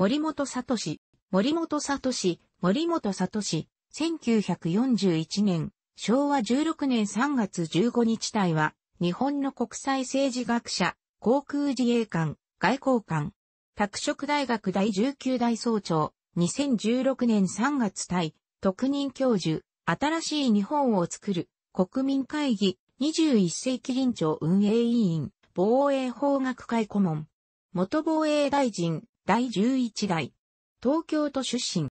森本聡、森本聡、森本聡、1941年、昭和16年3月15日隊は、日本の国際政治学者、航空自衛官、外交官、拓殖大学第19代総長、2016年3月隊、特任教授、新しい日本を作る、国民会議、21世紀臨長運営委員、防衛法学会顧問、元防衛大臣、第11代。東京都出身。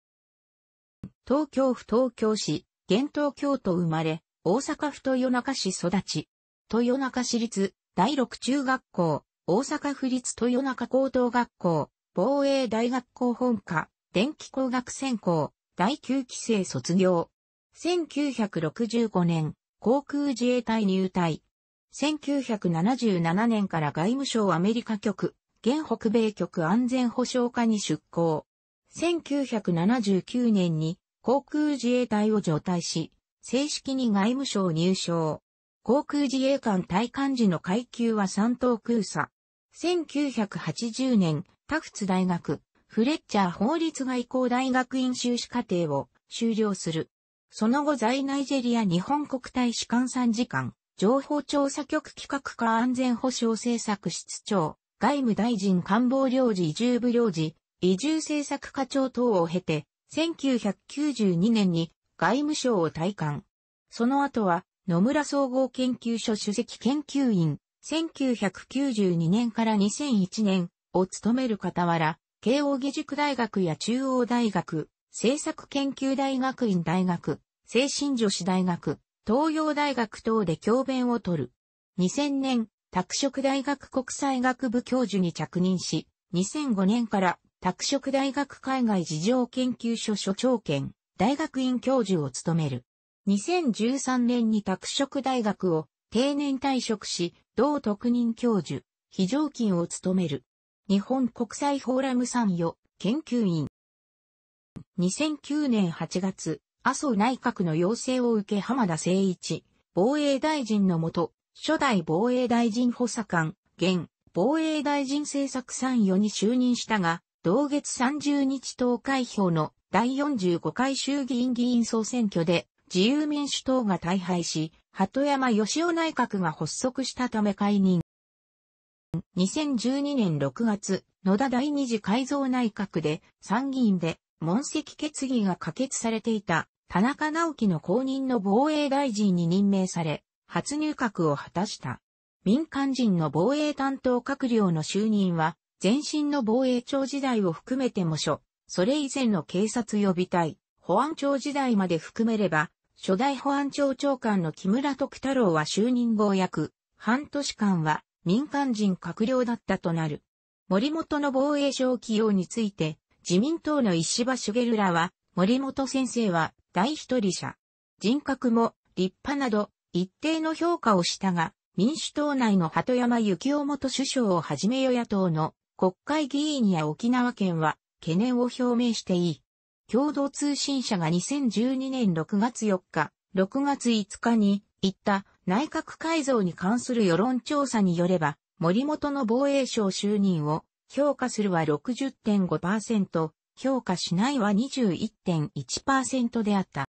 東京府東京市、現東京都生まれ、大阪府豊中市育ち。豊中市立、第六中学校、大阪府立豊中高等学校、防衛大学校本科、電気工学専攻、第9期生卒業。1965年、航空自衛隊入隊。1977年から外務省アメリカ局、現北米局安全保障課に出向。1979年に航空自衛隊を除隊し、正式に外務省入省。航空自衛官隊幹事の階級は三等空佐。1980年、タフツ大学、フレッチャー法律外交大学院修士課程を修了する。その後在ナイジェリア日本国大使館参事官、情報調査局企画課安全保障政策室長、外務大臣官房領事移住部領事、移住政策課長等を経て、1992年に外務省を退官。その後は野村総合研究所主席研究員、1992年から2001年を務める傍ら、慶応義塾大学や中央大学、政策研究大学院大学、精神女子大学、東洋大学等で教鞭を取る。2000年、拓殖大学国際学部教授に着任し、2005年から拓殖大学海外事情研究所所長兼大学院教授を務める。2013年に拓殖大学を定年退職し、同特任教授、非常勤を務める。日本国際フォーラム参与研究員。2009年8月、麻生内閣の要請を受け浜田誠一、防衛大臣のもと、初代防衛大臣補佐官、現、防衛大臣政策参与に就任したが、同月30日投開票の第45回衆議院議員総選挙で自由民主党が大敗し、鳩山義夫内閣が発足したため解任。2012年6月、野田第二次改造内閣で参議院で問責決議が可決されていた田中直樹の後任の防衛大臣に任命され、初入閣を果たした。民間人の防衛担当閣僚の就任は、前身の防衛庁時代を含めても所、それ以前の警察予備隊、保安庁時代まで含めれば、初代保安庁長官の木村徳太郎は就任後約、半年間は民間人閣僚だったとなる。森本の防衛省起用について、自民党の石破茂らは、森本先生は、第一人者。人格も、立派など、一定の評価をしたが、民主党内の鳩山幸夫元首相をはじめ与野党の国会議員や沖縄県は懸念を表明していい。共同通信社が2012年6月4日、6月5日に言った内閣改造に関する世論調査によれば、森本の防衛省就任を評価するは60.5%、評価しないは21.1%であった。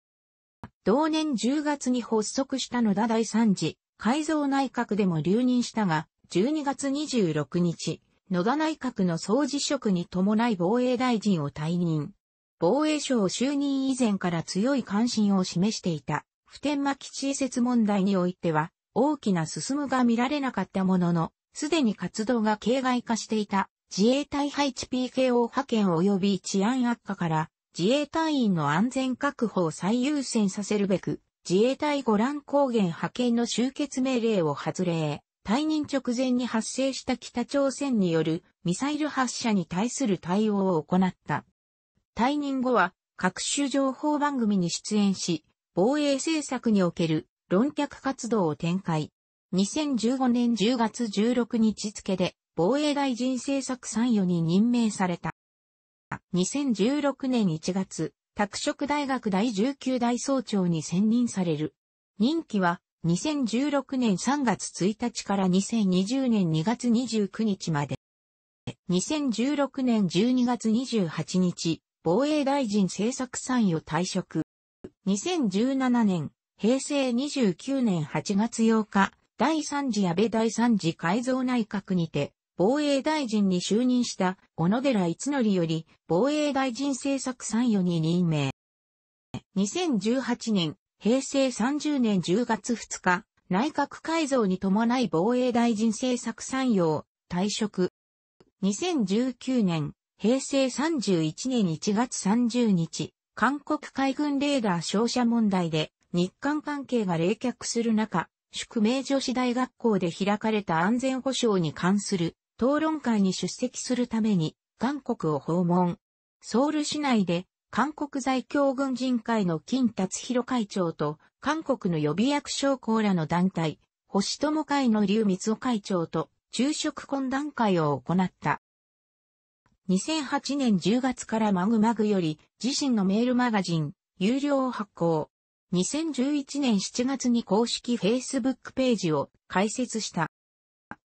同年10月に発足した野田第三次改造内閣でも留任したが、12月26日、野田内閣の総辞職に伴い防衛大臣を退任。防衛省就任以前から強い関心を示していた、普天間基地移設問題においては、大きな進むが見られなかったものの、すでに活動が形骸化していた自衛隊配置 PKO 派遣及び治安悪化から自衛隊員の安全確保を最優先させるべく、自衛隊五覧高原派遣の終結命令を発令。退任直前に発生した北朝鮮によるミサイル発射に対する対応を行った。退任後は各種情報番組に出演し、防衛政策における論客活動を展開。2015年10月16日付で防衛大臣政策参与に任命された。2016年1月、拓殖大学第19代総長に選任される。任期は2016年3月1日から2020年2月29日まで。2016年12月28日、防衛大臣政策参与退職。2017年、平成29年8月8日、第3次安倍第3次改造内閣にて、防衛大臣に就任した小野寺逸則より防衛大臣政策参与に任命。2018年、平成30年10月2日、内閣改造に伴い防衛大臣政策参与、を退職。2019年、平成31年1月30日、韓国海軍レーダー照射問題で日韓関係が冷却する中、宿命女子大学校で開かれた安全保障に関する討論会に出席するために、韓国を訪問。ソウル市内で、韓国在京軍人会の金達弘会長と、韓国の予備役将校らの団体、星友会の劉光夫会長と、昼食懇談会を行った。2008年10月からマグマグより自身のメールマガジン、有料を発行。2011年7月に公式 Facebook ページを開設した。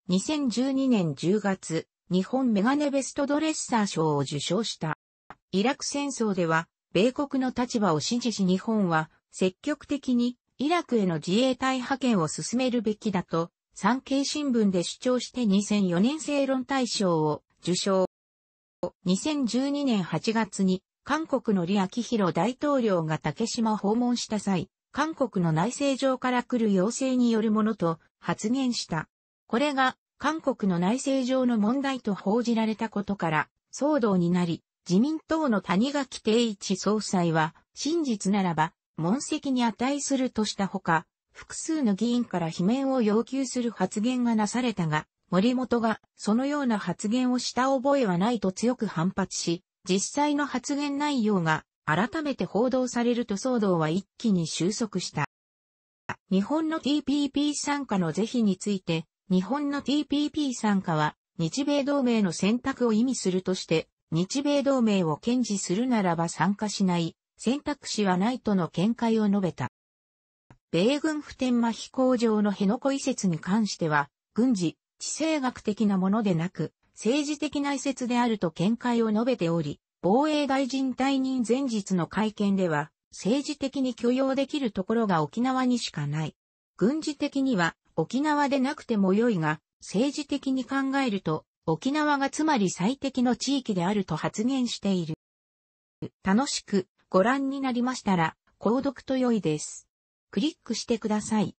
2012年10月、日本メガネベストドレッサー賞を受賞した。イラク戦争では、米国の立場を支持し日本は、積極的にイラクへの自衛隊派遣を進めるべきだと、産経新聞で主張して2004年正論大賞を受賞。2012年8月に、韓国の李明弘大統領が竹島訪問した際、韓国の内政上から来る要請によるものと発言した。これが韓国の内政上の問題と報じられたことから騒動になり、自民党の谷垣定一総裁は、真実ならば、問責に値するとしたほか、複数の議員から罷免を要求する発言がなされたが、森本がそのような発言をした覚えはないと強く反発し、実際の発言内容が改めて報道されると騒動は一気に収束した。日本の TPP 参加の是非について、日本の TPP 参加は、日米同盟の選択を意味するとして、日米同盟を堅持するならば参加しない、選択肢はないとの見解を述べた。米軍普天間飛行場の辺野古移設に関しては、軍事、地政学的なものでなく、政治的な移設であると見解を述べており、防衛大臣退任前日の会見では、政治的に許容できるところが沖縄にしかない。軍事的には沖縄でなくても良いが、政治的に考えると、沖縄がつまり最適の地域であると発言している。楽しくご覧になりましたら、購読と良いです。クリックしてください。